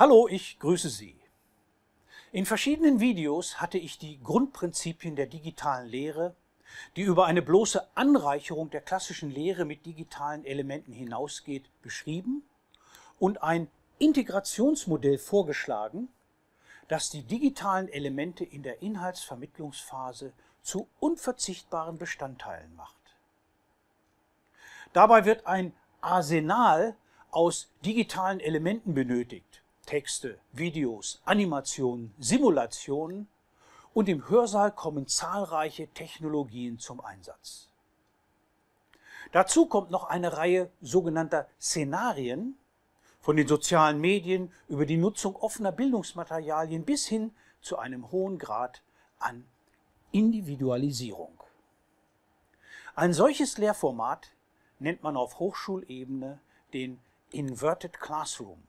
Hallo, ich grüße Sie. In verschiedenen Videos hatte ich die Grundprinzipien der digitalen Lehre, die über eine bloße Anreicherung der klassischen Lehre mit digitalen Elementen hinausgeht, beschrieben und ein Integrationsmodell vorgeschlagen, das die digitalen Elemente in der Inhaltsvermittlungsphase zu unverzichtbaren Bestandteilen macht. Dabei wird ein Arsenal aus digitalen Elementen benötigt Texte, Videos, Animationen, Simulationen und im Hörsaal kommen zahlreiche Technologien zum Einsatz. Dazu kommt noch eine Reihe sogenannter Szenarien, von den sozialen Medien über die Nutzung offener Bildungsmaterialien bis hin zu einem hohen Grad an Individualisierung. Ein solches Lehrformat nennt man auf Hochschulebene den Inverted Classroom.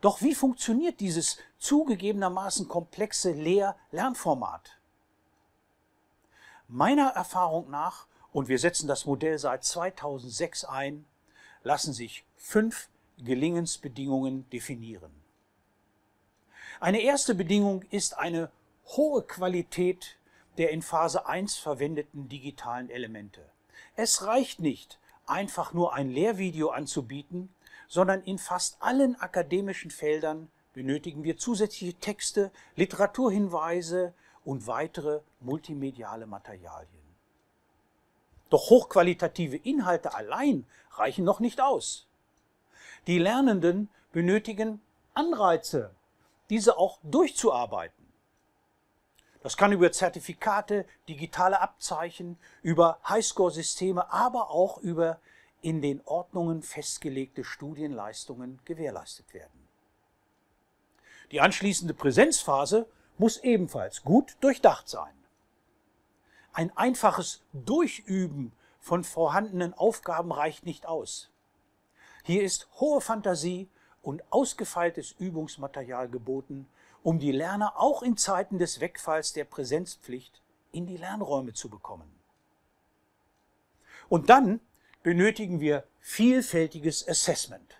Doch wie funktioniert dieses zugegebenermaßen komplexe Lehr-Lernformat? Meiner Erfahrung nach, und wir setzen das Modell seit 2006 ein, lassen sich fünf Gelingensbedingungen definieren. Eine erste Bedingung ist eine hohe Qualität der in Phase 1 verwendeten digitalen Elemente. Es reicht nicht, einfach nur ein Lehrvideo anzubieten, sondern in fast allen akademischen Feldern benötigen wir zusätzliche Texte, Literaturhinweise und weitere multimediale Materialien. Doch hochqualitative Inhalte allein reichen noch nicht aus. Die Lernenden benötigen Anreize, diese auch durchzuarbeiten. Das kann über Zertifikate, digitale Abzeichen, über Highscore-Systeme, aber auch über in den Ordnungen festgelegte Studienleistungen gewährleistet werden. Die anschließende Präsenzphase muss ebenfalls gut durchdacht sein. Ein einfaches Durchüben von vorhandenen Aufgaben reicht nicht aus. Hier ist hohe Fantasie und ausgefeiltes Übungsmaterial geboten, um die Lerner auch in Zeiten des Wegfalls der Präsenzpflicht in die Lernräume zu bekommen. Und dann benötigen wir vielfältiges Assessment.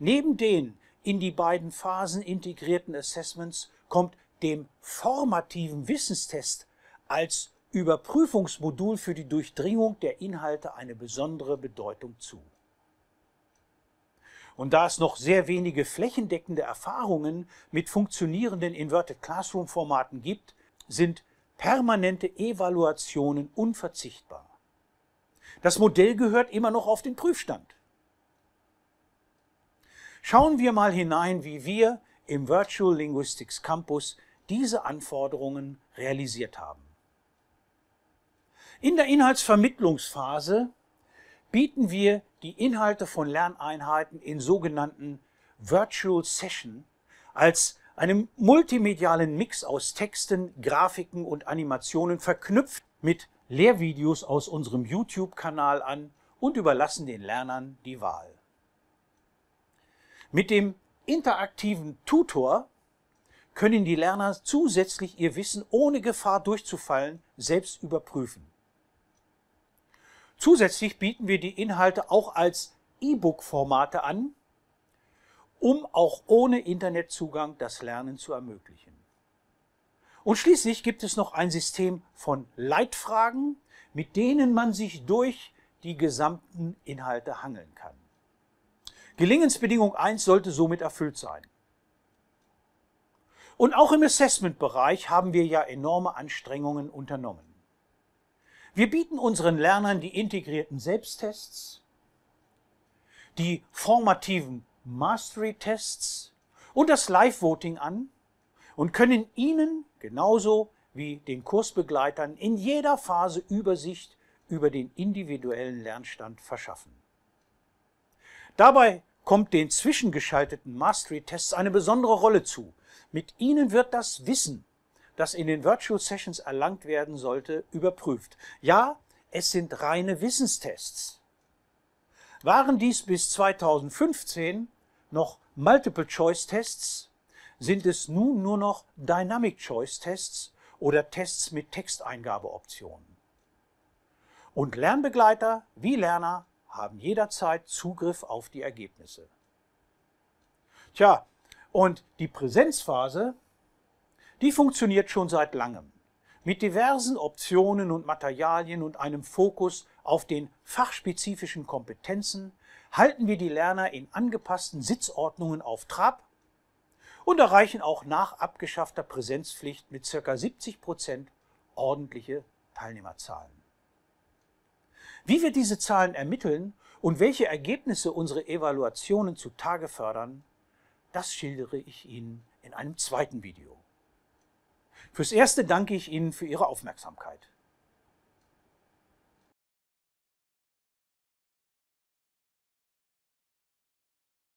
Neben den in die beiden Phasen integrierten Assessments kommt dem formativen Wissenstest als Überprüfungsmodul für die Durchdringung der Inhalte eine besondere Bedeutung zu. Und da es noch sehr wenige flächendeckende Erfahrungen mit funktionierenden Inverted Classroom Formaten gibt, sind permanente Evaluationen unverzichtbar. Das Modell gehört immer noch auf den Prüfstand. Schauen wir mal hinein, wie wir im Virtual Linguistics Campus diese Anforderungen realisiert haben. In der Inhaltsvermittlungsphase bieten wir die Inhalte von Lerneinheiten in sogenannten Virtual Session als einem multimedialen Mix aus Texten, Grafiken und Animationen verknüpft mit Lehrvideos aus unserem YouTube-Kanal an und überlassen den Lernern die Wahl. Mit dem interaktiven Tutor können die Lerner zusätzlich ihr Wissen ohne Gefahr durchzufallen selbst überprüfen. Zusätzlich bieten wir die Inhalte auch als E-Book-Formate an, um auch ohne Internetzugang das Lernen zu ermöglichen. Und schließlich gibt es noch ein System von Leitfragen, mit denen man sich durch die gesamten Inhalte hangeln kann. Gelingensbedingung 1 sollte somit erfüllt sein. Und auch im Assessment-Bereich haben wir ja enorme Anstrengungen unternommen. Wir bieten unseren Lernern die integrierten Selbsttests, die formativen Mastery-Tests und das Live-Voting an, und können Ihnen genauso wie den Kursbegleitern in jeder Phase Übersicht über den individuellen Lernstand verschaffen. Dabei kommt den zwischengeschalteten Mastery-Tests eine besondere Rolle zu. Mit ihnen wird das Wissen, das in den Virtual Sessions erlangt werden sollte, überprüft. Ja, es sind reine Wissenstests. Waren dies bis 2015 noch Multiple-Choice-Tests, sind es nun nur noch Dynamic Choice Tests oder Tests mit Texteingabeoptionen. Und Lernbegleiter wie Lerner haben jederzeit Zugriff auf die Ergebnisse. Tja, und die Präsenzphase, die funktioniert schon seit langem. Mit diversen Optionen und Materialien und einem Fokus auf den fachspezifischen Kompetenzen halten wir die Lerner in angepassten Sitzordnungen auf Trab und erreichen auch nach abgeschaffter Präsenzpflicht mit ca. 70 Prozent ordentliche Teilnehmerzahlen. Wie wir diese Zahlen ermitteln und welche Ergebnisse unsere Evaluationen zutage fördern, das schildere ich Ihnen in einem zweiten Video. Fürs Erste danke ich Ihnen für Ihre Aufmerksamkeit.